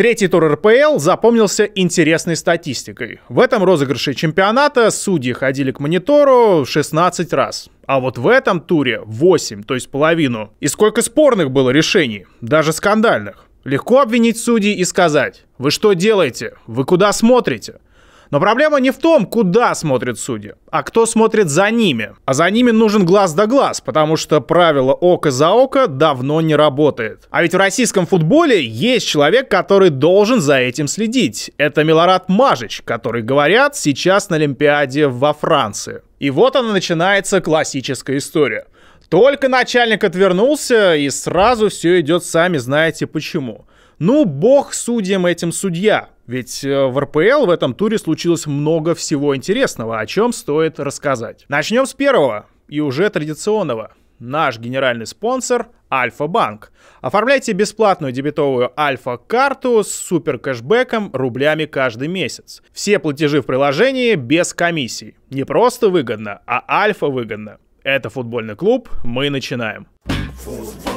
Третий тур РПЛ запомнился интересной статистикой. В этом розыгрыше чемпионата судьи ходили к монитору 16 раз. А вот в этом туре 8, то есть половину. И сколько спорных было решений, даже скандальных. Легко обвинить судей и сказать, вы что делаете, вы куда смотрите? Но проблема не в том, куда смотрят судьи, а кто смотрит за ними. А за ними нужен глаз да глаз, потому что правило око за око давно не работает. А ведь в российском футболе есть человек, который должен за этим следить. Это Милорад Мажич, который, говорят, сейчас на Олимпиаде во Франции. И вот она начинается классическая история. Только начальник отвернулся, и сразу все идет сами знаете почему. Ну, бог судьям этим судья. Ведь э, в РПЛ в этом туре случилось много всего интересного, о чем стоит рассказать. Начнем с первого и уже традиционного. Наш генеральный спонсор Альфа-банк. Оформляйте бесплатную дебетовую Альфа-карту с супер кэшбэком рублями каждый месяц. Все платежи в приложении без комиссий. Не просто выгодно, а Альфа выгодно. Это футбольный клуб, мы начинаем. Футбол.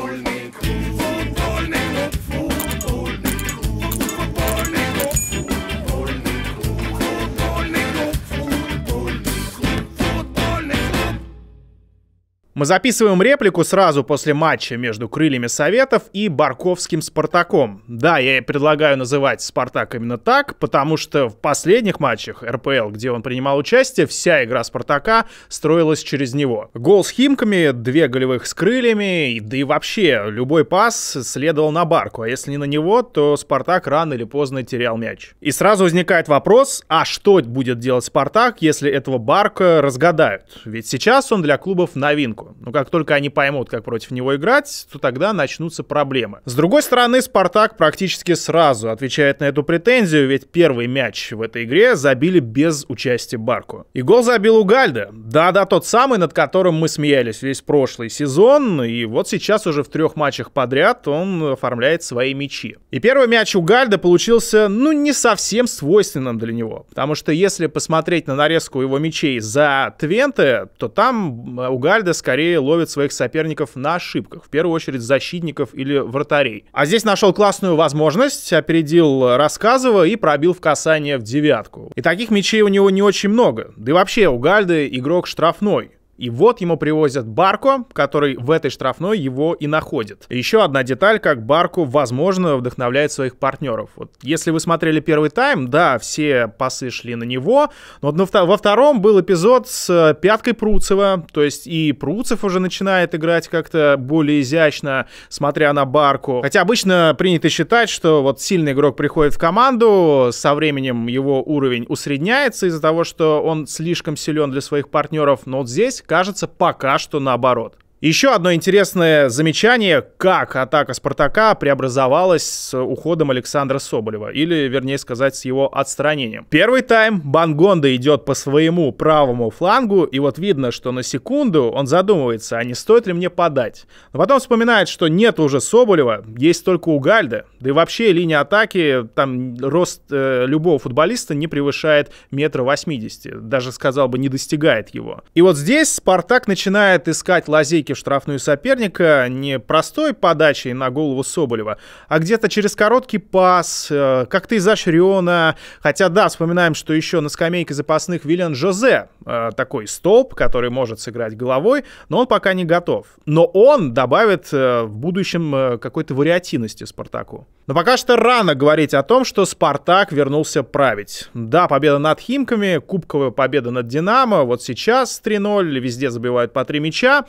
Мы записываем реплику сразу после матча между «Крыльями Советов» и «Барковским Спартаком». Да, я предлагаю называть «Спартак» именно так, потому что в последних матчах РПЛ, где он принимал участие, вся игра «Спартака» строилась через него. Гол с «Химками», две голевых с «Крыльями», да и вообще любой пас следовал на «Барку», а если не на него, то «Спартак» рано или поздно терял мяч. И сразу возникает вопрос, а что будет делать «Спартак», если этого «Барка» разгадают? Ведь сейчас он для клубов новинку. Динамо. Ну, Но как только они поймут, как против него играть, то тогда начнутся проблемы. С другой стороны, Спартак практически сразу отвечает на эту претензию, ведь первый мяч в этой игре забили без участия Барку. И гол забил Угальда. Да-да, тот самый, над которым мы смеялись весь прошлый сезон, и вот сейчас уже в трех матчах подряд он оформляет свои мячи. И первый мяч Угальда получился, ну, не совсем свойственным для него, потому что если посмотреть на нарезку его мячей за Твенте, то там Угальда, скорее скорее ловит своих соперников на ошибках, в первую очередь защитников или вратарей. А здесь нашел классную возможность, опередил Рассказова и пробил в касание в девятку. И таких мячей у него не очень много. Да и вообще у Гальды игрок штрафной. И вот ему привозят Барко, который в этой штрафной его и находит. Еще одна деталь, как Барко, возможно, вдохновляет своих партнеров. Вот если вы смотрели первый тайм, да, все пасы шли на него, но вот во втором был эпизод с э, пяткой Пруцева, то есть и Пруцев уже начинает играть как-то более изящно, смотря на Барку. Хотя обычно принято считать, что вот сильный игрок приходит в команду, со временем его уровень усредняется из-за того, что он слишком силен для своих партнеров, но вот здесь кажется, пока что наоборот. Еще одно интересное замечание, как атака «Спартака» преобразовалась с уходом Александра Соболева, или, вернее сказать, с его отстранением. Первый тайм Бангонда идет по своему правому флангу, и вот видно, что на секунду он задумывается, а не стоит ли мне подать. Но потом вспоминает, что нет уже Соболева, есть только Угальда, да и вообще линия атаки, там рост э, любого футболиста не превышает метра восьмидесяти, даже, сказал бы, не достигает его. И вот здесь «Спартак» начинает искать лазейки в штрафную соперника не простой подачей на голову Соболева, а где-то через короткий пас, э, как-то изощренно. Хотя да, вспоминаем, что еще на скамейке запасных Вилен Жозе э, такой столб, который может сыграть головой, но он пока не готов. Но он добавит э, в будущем какой-то вариативности Спартаку. Но пока что рано говорить о том, что Спартак вернулся править. Да, победа над Химками, кубковая победа над Динамо, вот сейчас 3-0, везде забивают по 3 мяча,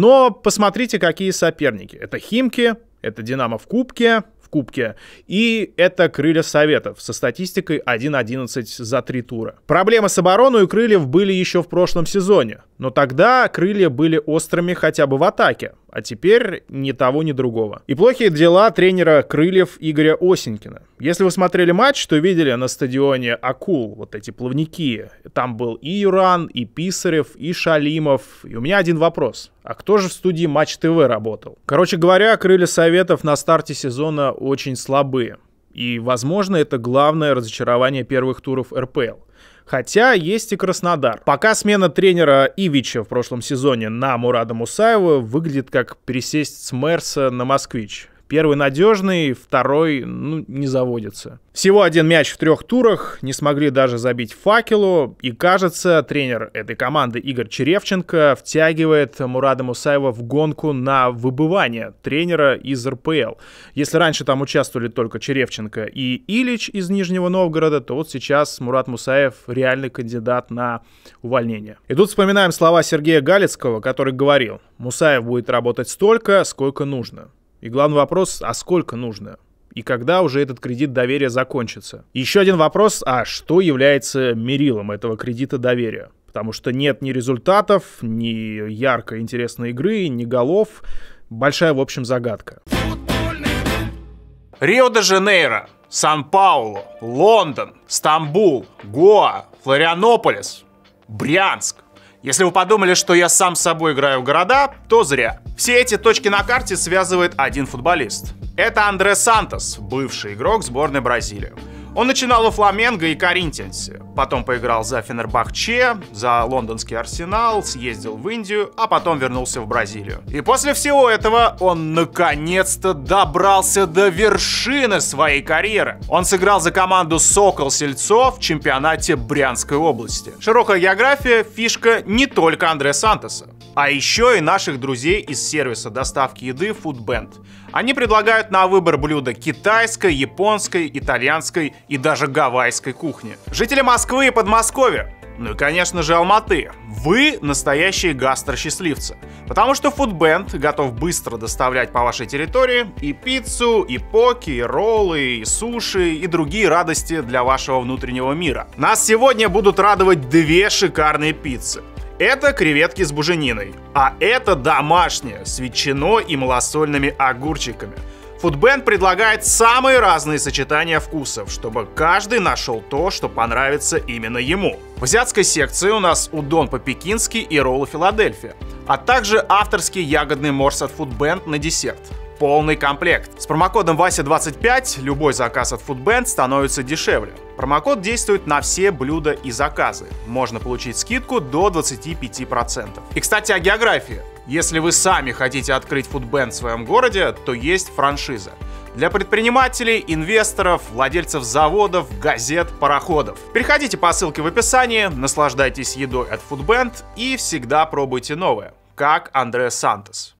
но посмотрите, какие соперники. Это Химки, это Динамо в Кубке, в Кубке, и это Крылья Советов со статистикой 1-11 за три тура. Проблемы с обороной у Крыльев были еще в прошлом сезоне, но тогда Крылья были острыми хотя бы в атаке. А теперь ни того, ни другого. И плохие дела тренера крыльев Игоря Осенькина. Если вы смотрели матч, то видели на стадионе акул, вот эти плавники. Там был и Юран, и Писарев, и Шалимов. И у меня один вопрос. А кто же в студии Матч ТВ работал? Короче говоря, крылья советов на старте сезона очень слабые. И, возможно, это главное разочарование первых туров РПЛ. Хотя есть и Краснодар. Пока смена тренера Ивича в прошлом сезоне на Мурада Мусаева выглядит как пересесть с Мерса на Москвич. Первый надежный, второй, ну, не заводится. Всего один мяч в трех турах, не смогли даже забить факелу, и кажется, тренер этой команды Игорь Черевченко втягивает Мурада Мусаева в гонку на выбывание тренера из РПЛ. Если раньше там участвовали только Черевченко и Ильич из Нижнего Новгорода, то вот сейчас Мурат Мусаев реальный кандидат на увольнение. И тут вспоминаем слова Сергея Галицкого, который говорил, Мусаев будет работать столько, сколько нужно. И главный вопрос, а сколько нужно? И когда уже этот кредит доверия закончится? Еще один вопрос, а что является мерилом этого кредита доверия? Потому что нет ни результатов, ни яркой интересной игры, ни голов. Большая, в общем, загадка. Рио-де-Жанейро, Сан-Паулу, Лондон, Стамбул, Гоа, Флорианополис, Брянск. Если вы подумали, что я сам с собой играю в города, то зря. Все эти точки на карте связывает один футболист. Это Андре Сантос, бывший игрок сборной Бразилии. Он начинал у Фламенго и Коринтиансе, потом поиграл за Фенербахче, за лондонский Арсенал, съездил в Индию, а потом вернулся в Бразилию. И после всего этого он наконец-то добрался до вершины своей карьеры. Он сыграл за команду «Сокол Сельцо» в чемпионате Брянской области. Широкая география – фишка не только Андре Сантоса. А еще и наших друзей из сервиса доставки еды Foodband. Они предлагают на выбор блюда китайской, японской, итальянской и даже гавайской кухни. Жители Москвы и Подмосковья, ну и, конечно же, Алматы. Вы настоящие гастросчастливцы. Потому что Foodband готов быстро доставлять по вашей территории и пиццу, и поки, и роллы, и суши, и другие радости для вашего внутреннего мира. Нас сегодня будут радовать две шикарные пиццы. Это креветки с бужениной. А это домашнее, с ветчиной и малосольными огурчиками. Фудбэнд предлагает самые разные сочетания вкусов, чтобы каждый нашел то, что понравится именно ему. В азиатской секции у нас удон по-пекински и роллы Филадельфия, а также авторский ягодный морс от Фудбэнд на десерт полный комплект. С промокодом Вася25 любой заказ от Foodband становится дешевле. Промокод действует на все блюда и заказы. Можно получить скидку до 25%. И, кстати, о географии. Если вы сами хотите открыть Foodband в своем городе, то есть франшиза. Для предпринимателей, инвесторов, владельцев заводов, газет, пароходов. Переходите по ссылке в описании, наслаждайтесь едой от Foodband и всегда пробуйте новое, как Андре Сантос.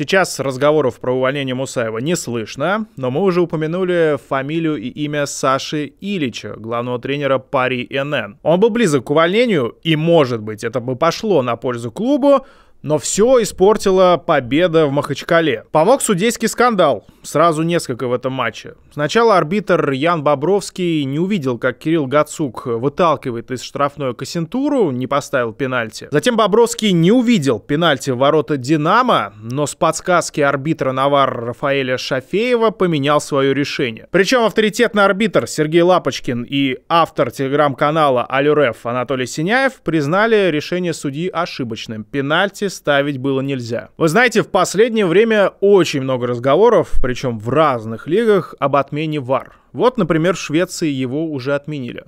Сейчас разговоров про увольнение Мусаева не слышно, но мы уже упомянули фамилию и имя Саши Илича, главного тренера Пари НН. Он был близок к увольнению, и, может быть, это бы пошло на пользу клубу, но все испортила победа в Махачкале. Помог судейский скандал. Сразу несколько в этом матче. Сначала арбитр Ян Бобровский не увидел, как Кирилл Гацук выталкивает из штрафной Кассентуру, не поставил пенальти. Затем Бобровский не увидел пенальти в ворота «Динамо», но с подсказки арбитра «Навар» Рафаэля Шафеева поменял свое решение. Причем авторитетный арбитр Сергей Лапочкин и автор телеграм-канала «Алюреф» Анатолий Синяев признали решение судьи ошибочным. Пенальти ставить было нельзя. Вы знаете, в последнее время очень много разговоров, причем в разных лигах, об отмене ВАР. Вот, например, в Швеции его уже отменили.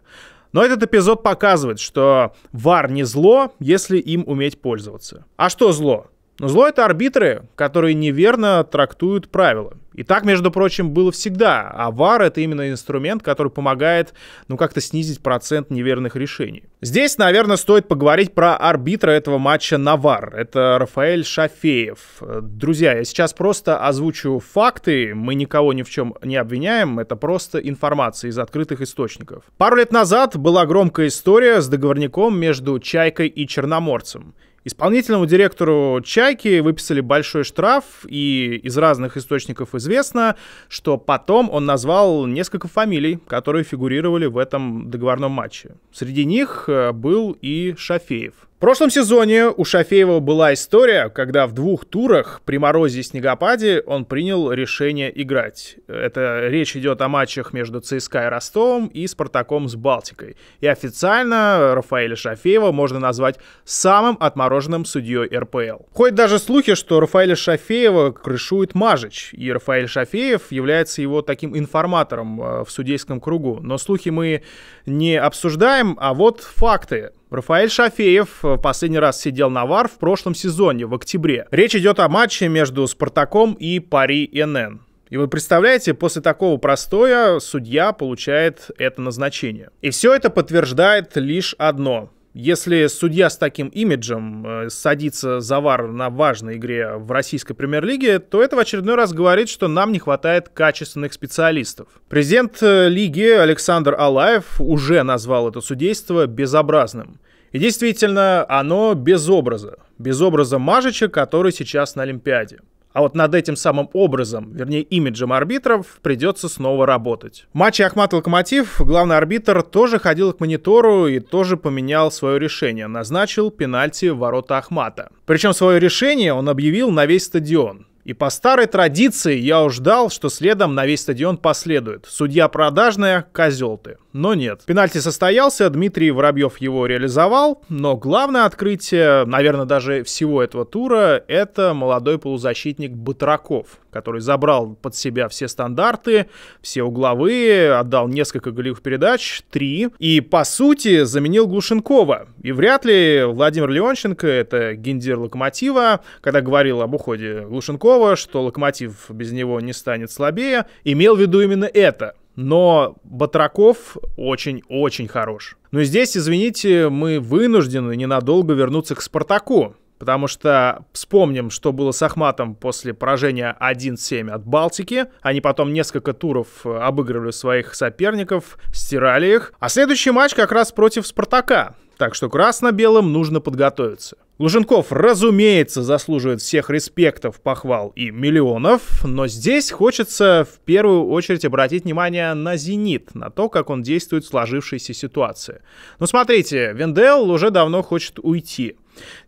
Но этот эпизод показывает, что вар не зло, если им уметь пользоваться. А что зло? Но зло — это арбитры, которые неверно трактуют правила. И так, между прочим, было всегда. А VAR — это именно инструмент, который помогает, ну, как-то снизить процент неверных решений. Здесь, наверное, стоит поговорить про арбитра этого матча на вар. Это Рафаэль Шафеев. Друзья, я сейчас просто озвучу факты. Мы никого ни в чем не обвиняем. Это просто информация из открытых источников. Пару лет назад была громкая история с договорником между Чайкой и Черноморцем. Исполнительному директору Чайки выписали большой штраф, и из разных источников известно, что потом он назвал несколько фамилий, которые фигурировали в этом договорном матче. Среди них э, был и Шафеев, в прошлом сезоне у Шафеева была история, когда в двух турах при морозе и снегопаде он принял решение играть. Это речь идет о матчах между ЦСКА и Ростовом и Спартаком с Балтикой. И официально Рафаэля Шафеева можно назвать самым отмороженным судьей РПЛ. Ходят даже слухи, что Рафаэля Шафеева крышует Мажич, и Рафаэль Шафеев является его таким информатором э, в судейском кругу. Но слухи мы не обсуждаем, а вот факты. Рафаэль Шафеев э, последний раз сидел на ВАР в прошлом сезоне, в октябре. Речь идет о матче между «Спартаком» и «Пари НН». И вы представляете, после такого простоя судья получает это назначение. И все это подтверждает лишь одно – если судья с таким имиджем э, садится за вар на важной игре в российской премьер-лиге, то это в очередной раз говорит, что нам не хватает качественных специалистов. Президент э, лиги Александр Алаев уже назвал это судейство безобразным. И действительно, оно без образа. Без образа Мажича, который сейчас на Олимпиаде. А вот над этим самым образом, вернее имиджем арбитров, придется снова работать. В матче Ахмат-Локомотив главный арбитр тоже ходил к монитору и тоже поменял свое решение. Назначил пенальти в ворота Ахмата. Причем свое решение он объявил на весь стадион. И по старой традиции я уж ждал, что следом на весь стадион последует. Судья продажная, козел ты но нет. Пенальти состоялся, Дмитрий Воробьев его реализовал, но главное открытие, наверное, даже всего этого тура, это молодой полузащитник Батраков, который забрал под себя все стандарты, все угловые, отдал несколько голевых передач, три, и, по сути, заменил Глушенкова. И вряд ли Владимир Леонченко, это гендир Локомотива, когда говорил об уходе Глушенкова, что Локомотив без него не станет слабее, имел в виду именно это — но Батраков очень-очень хорош. Но ну здесь, извините, мы вынуждены ненадолго вернуться к «Спартаку», Потому что вспомним, что было с Ахматом после поражения 1-7 от Балтики. Они потом несколько туров э, обыгрывали своих соперников, стирали их. А следующий матч как раз против Спартака. Так что красно-белым нужно подготовиться. Луженков, разумеется, заслуживает всех респектов, похвал и миллионов, но здесь хочется в первую очередь обратить внимание на «Зенит», на то, как он действует в сложившейся ситуации. Ну смотрите, Вендел уже давно хочет уйти.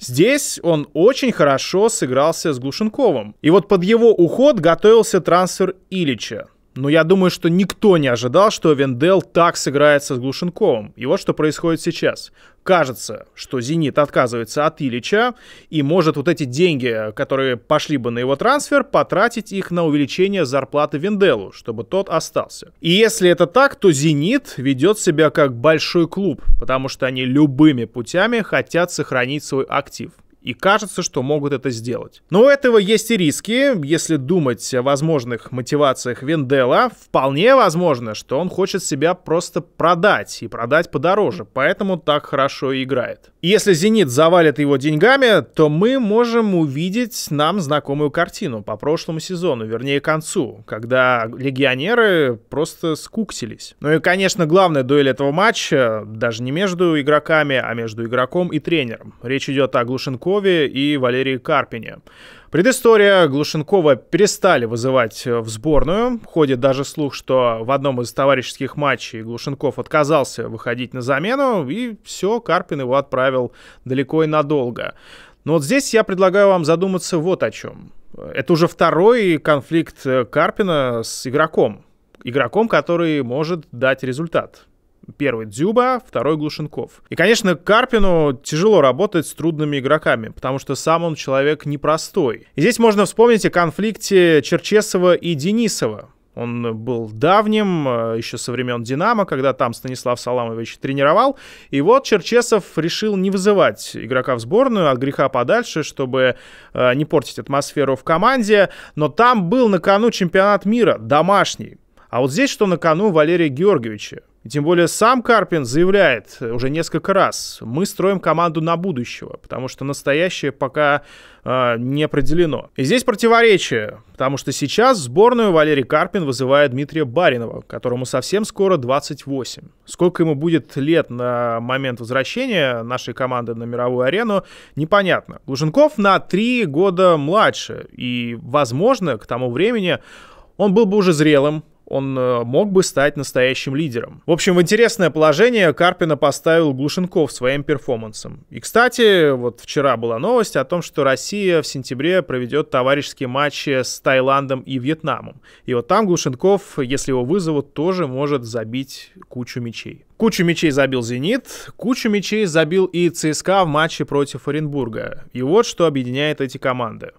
Здесь он очень хорошо сыгрался с Глушенковым. И вот под его уход готовился трансфер Илича. Но я думаю, что никто не ожидал, что Вендел так сыграется с Глушенковым. И вот что происходит сейчас. Кажется, что «Зенит» отказывается от Ильича и может вот эти деньги, которые пошли бы на его трансфер, потратить их на увеличение зарплаты Венделу, чтобы тот остался. И если это так, то «Зенит» ведет себя как большой клуб, потому что они любыми путями хотят сохранить свой актив и кажется, что могут это сделать. Но у этого есть и риски. Если думать о возможных мотивациях Вендела, вполне возможно, что он хочет себя просто продать и продать подороже, поэтому так хорошо и играет. Если «Зенит» завалит его деньгами, то мы можем увидеть нам знакомую картину по прошлому сезону, вернее концу, когда легионеры просто скуксились. Ну и, конечно, главная дуэль этого матча даже не между игроками, а между игроком и тренером. Речь идет о Глушенко Глушенкове и Валерии Карпине. Предыстория. Глушенкова перестали вызывать э, в сборную. Ходит даже слух, что в одном из товарищеских матчей Глушенков отказался выходить на замену, и все, Карпин его отправил далеко и надолго. Но вот здесь я предлагаю вам задуматься вот о чем. Это уже второй конфликт э, Карпина с игроком. Игроком, который может дать результат. Первый Дзюба, второй Глушенков. И, конечно, Карпину тяжело работать с трудными игроками, потому что сам он человек непростой. И здесь можно вспомнить о конфликте Черчесова и Денисова. Он был давним, э, еще со времен «Динамо», когда там Станислав Саламович тренировал. И вот Черчесов решил не вызывать игрока в сборную от греха подальше, чтобы э, не портить атмосферу в команде. Но там был на кону чемпионат мира, домашний. А вот здесь что на кону Валерия Георгиевича? И тем более сам Карпин заявляет уже несколько раз, мы строим команду на будущего, потому что настоящее пока э, не определено. И здесь противоречие, потому что сейчас в сборную Валерий Карпин вызывает Дмитрия Баринова, которому совсем скоро 28. Сколько ему будет лет на момент возвращения нашей команды на мировую арену, непонятно. Луженков на 3 года младше, и, возможно, к тому времени он был бы уже зрелым, он э, мог бы стать настоящим лидером. В общем, в интересное положение Карпина поставил Глушенков своим перформансом. И, кстати, вот вчера была новость о том, что Россия в сентябре проведет товарищеские матчи с Таиландом и Вьетнамом. И вот там Глушенков, если его вызовут, тоже может забить кучу мячей. Кучу мячей забил «Зенит», кучу мячей забил и ЦСКА в матче против Оренбурга. И вот что объединяет эти команды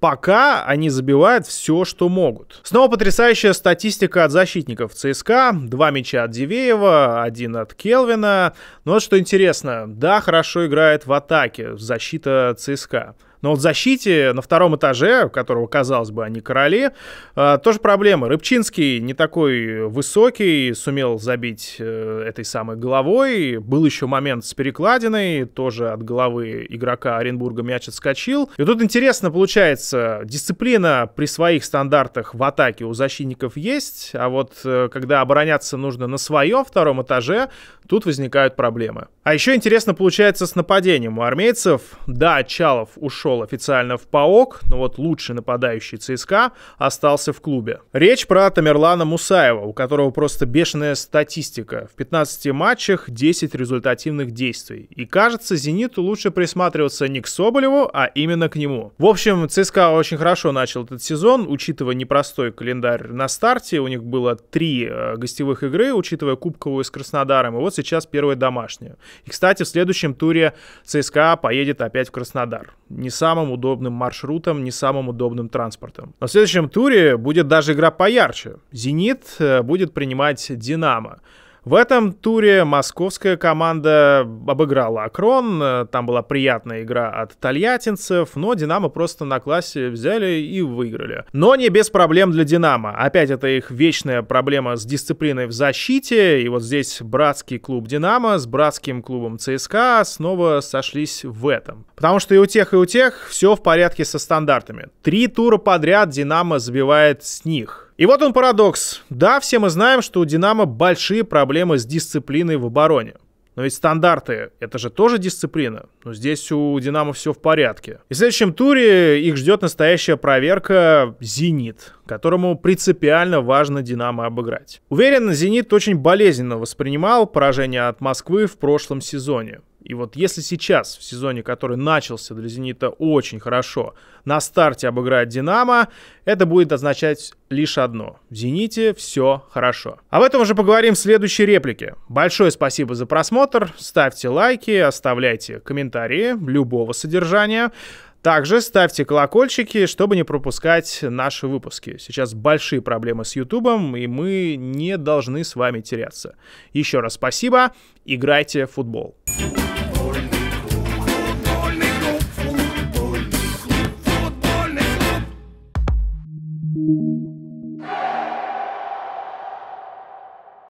пока они забивают все, что могут. Снова потрясающая статистика от защитников ЦСКА. Два мяча от Дивеева, один от Келвина. Но вот что интересно, да, хорошо играет в атаке защита ЦСКА. Но вот в защите на втором этаже, у которого, казалось бы, они короли, э, тоже проблема. Рыбчинский не такой высокий, сумел забить э, этой самой головой. Был еще момент с перекладиной, тоже от головы игрока Оренбурга мяч отскочил. И тут интересно получается, дисциплина при своих стандартах в атаке у защитников есть, а вот э, когда обороняться нужно на своем втором этаже, тут возникают проблемы. А еще интересно получается с нападением у армейцев. Да, Чалов ушел перешел официально в ПАОК, но вот лучший нападающий ЦСКА остался в клубе. Речь про Тамерлана Мусаева, у которого просто бешеная статистика. В 15 матчах 10 результативных действий. И кажется, «Зениту» лучше присматриваться не к Соболеву, а именно к нему. В общем, ЦСКА очень хорошо начал этот сезон, учитывая непростой календарь на старте. У них было три э, гостевых игры, учитывая кубковую с Краснодаром, и вот сейчас первая домашняя. И, кстати, в следующем туре ЦСКА поедет опять в Краснодар. Не самым удобным маршрутом, не самым удобным транспортом. На следующем туре будет даже игра поярче. «Зенит» э, будет принимать «Динамо». В этом туре московская команда обыграла Акрон, там была приятная игра от тольяттинцев, но Динамо просто на классе взяли и выиграли. Но не без проблем для Динамо. Опять это их вечная проблема с дисциплиной в защите, и вот здесь братский клуб Динамо с братским клубом ЦСКА снова сошлись в этом. Потому что и у тех, и у тех все в порядке со стандартами. Три тура подряд Динамо забивает с них. И вот он парадокс. Да, все мы знаем, что у «Динамо» большие проблемы с дисциплиной в обороне. Но ведь стандарты — это же тоже дисциплина. Но здесь у «Динамо» все в порядке. И в следующем туре их ждет настоящая проверка «Зенит», которому принципиально важно «Динамо» обыграть. Уверен, «Зенит» очень болезненно воспринимал поражение от Москвы в прошлом сезоне. И вот если сейчас, в сезоне, который начался для «Зенита» очень хорошо, на старте обыграть «Динамо», это будет означать лишь одно. В «Зените» все хорошо. Об этом уже поговорим в следующей реплике. Большое спасибо за просмотр. Ставьте лайки, оставляйте комментарии любого содержания. Также ставьте колокольчики, чтобы не пропускать наши выпуски. Сейчас большие проблемы с Ютубом, и мы не должны с вами теряться. Еще раз спасибо. Играйте в футбол. Thank